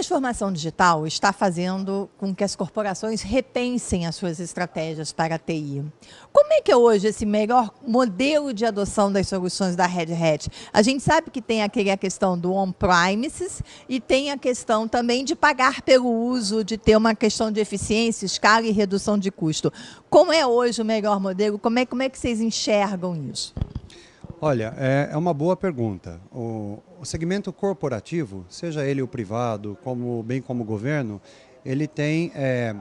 transformação digital está fazendo com que as corporações repensem as suas estratégias para a TI. Como é que é hoje esse melhor modelo de adoção das soluções da Red Hat? A gente sabe que tem aquele a questão do on-premises e tem a questão também de pagar pelo uso, de ter uma questão de eficiência, escala e redução de custo. Como é hoje o melhor modelo? Como é, como é que vocês enxergam isso? Olha, é, é, uma boa pergunta. O, segmento corporativo, seja ele o privado, como, bem como o governo, ele tem é,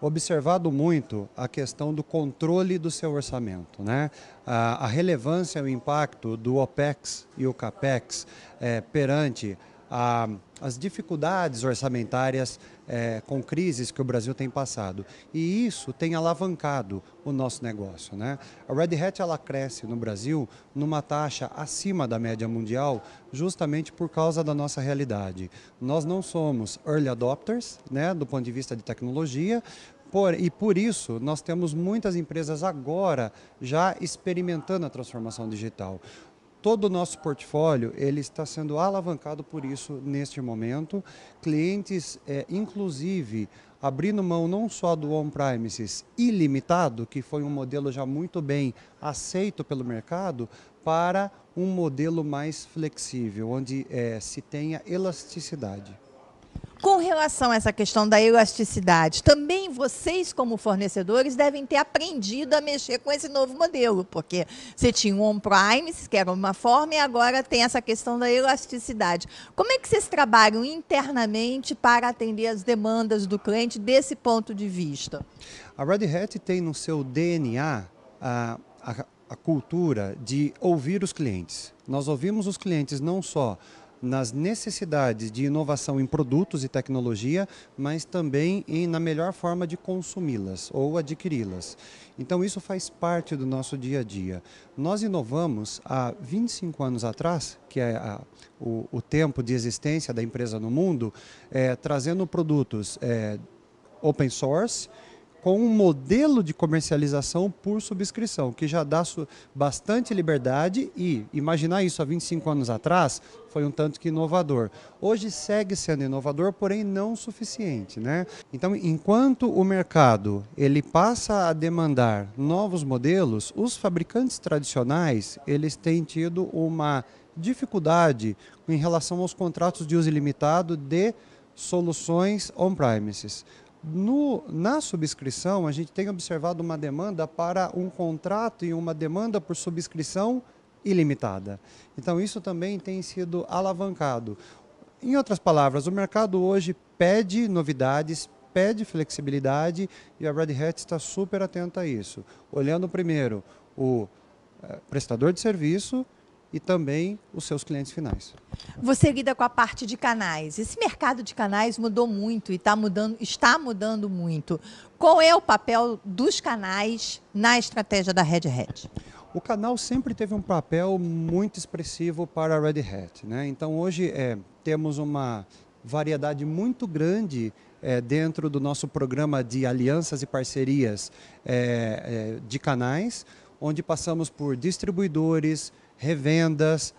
observado muito a questão do controle do seu orçamento. Né? A, a relevância e o impacto do OPEX e o CAPEX é, perante a, as dificuldades orçamentárias é, com crises que o Brasil tem passado. E isso tem alavancado o nosso negócio. Né? A Red Hat ela cresce no Brasil numa taxa acima da média mundial, justamente por causa da nossa realidade. Nós não somos early adopters, né, do ponto de vista de tecnologia, por, e por isso, nós temos muitas empresas agora já experimentando a transformação digital todo o nosso portfólio ele está sendo alavancado por isso neste momento. Clientes, é, inclusive, abrindo mão não só do on-premises ilimitado, que foi um modelo já muito bem aceito pelo mercado, para um modelo mais flexível, onde é, se tenha elasticidade relação a essa questão da elasticidade, também vocês, como fornecedores, devem ter aprendido a mexer com esse novo modelo, porque você tinha um on-prime, que era uma forma, e agora tem essa questão da elasticidade. Como é que vocês trabalham internamente para atender as demandas do cliente desse ponto de vista? A Red Hat tem no seu DNA a, a, a cultura de ouvir os clientes. Nós ouvimos os clientes não só nas necessidades de inovação em produtos e tecnologia, mas também em, na melhor forma de consumi-las ou adquiri-las. Então isso faz parte do nosso dia a dia. Nós inovamos há 25 anos atrás, que é a, o, o, tempo de existência da empresa no mundo, é, trazendo produtos é, open source, com um modelo de comercialização por subscrição, que já dá bastante liberdade e imaginar isso há 25 anos atrás foi um tanto que inovador. Hoje segue sendo inovador, porém não suficiente, né? Então, enquanto o mercado ele passa a demandar novos modelos, os fabricantes tradicionais, eles têm tido uma dificuldade em relação aos contratos de uso ilimitado de soluções on-premises. No, na subscrição, a gente tem observado uma demanda para um contrato e uma demanda por subscrição ilimitada. Então, isso também tem sido alavancado. Em outras palavras, o mercado hoje pede novidades, pede flexibilidade e a Red Hat está super atenta a isso. Olhando primeiro o eh, prestador de serviço e também os seus clientes finais. Você lida com a parte de canais. Esse mercado de canais mudou muito e tá mudando, está mudando muito. Qual é o papel dos canais na estratégia da Red Hat? O canal sempre teve um papel muito expressivo para a Red Hat. Né? Então, hoje é, temos uma variedade muito grande é, dentro do nosso programa de alianças e parcerias é, é de canais, onde passamos por distribuidores, revendas,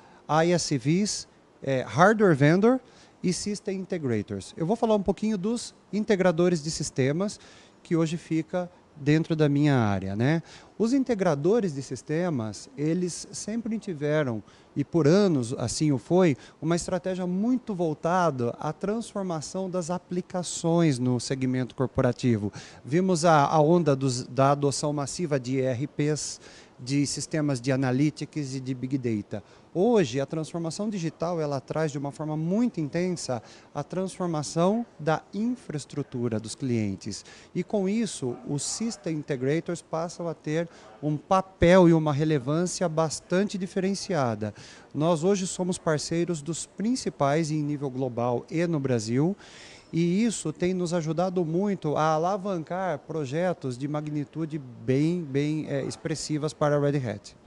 ISVs, é, hardware vendor e system integrators. Eu vou falar um pouquinho dos integradores de sistemas, que hoje fica dentro da minha área. Né? Os integradores de sistemas, eles sempre tiveram, e por anos assim o foi, uma estratégia muito voltada à transformação das aplicações no segmento corporativo. Vimos a, a onda dos, da adoção massiva de ERPs, de sistemas de analytics e de big data. Hoje, a transformação digital ela traz de uma forma muito intensa a transformação da infraestrutura dos clientes. E com isso, os system integrators passam a ter um papel e uma relevância bastante diferenciada. Nós hoje somos parceiros dos principais em nível global e no Brasil e isso tem nos ajudado muito a alavancar projetos de magnitude bem, bem é, expressivas para a Red Hat.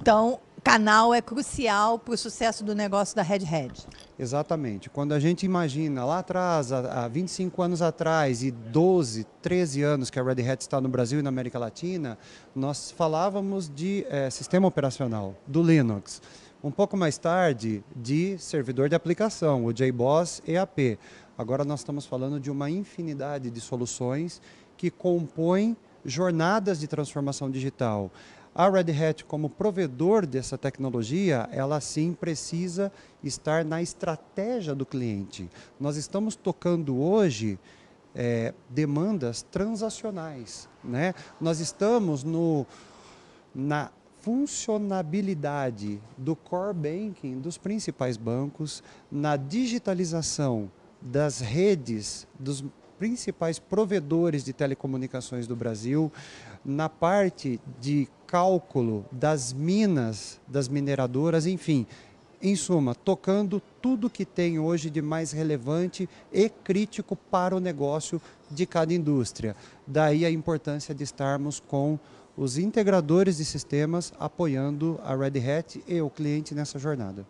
Então, canal é crucial para o sucesso do negócio da Red Hat. Exatamente. Quando a gente imagina lá atrás, há 25 anos atrás e 12, 13 anos que a Red Hat está no Brasil e na América Latina, nós falávamos de é, sistema operacional, do Linux. Um pouco mais tarde, de servidor de aplicação, o JBoss EAP. Agora nós estamos falando de uma infinidade de soluções que compõem jornadas de transformação digital. A Red Hat, como provedor dessa tecnologia, ela sim precisa estar na estratégia do cliente. Nós estamos tocando hoje é, demandas transacionais. Né? Nós estamos no, na funcionabilidade do core banking dos principais bancos, na digitalização das redes dos principais provedores de telecomunicações do Brasil, na parte de cálculo das minas, das mineradoras, enfim. Em suma, tocando tudo que tem hoje de mais relevante e crítico para o negócio de cada indústria. Daí a importância de estarmos com os integradores de sistemas apoiando a Red Hat e o cliente nessa jornada.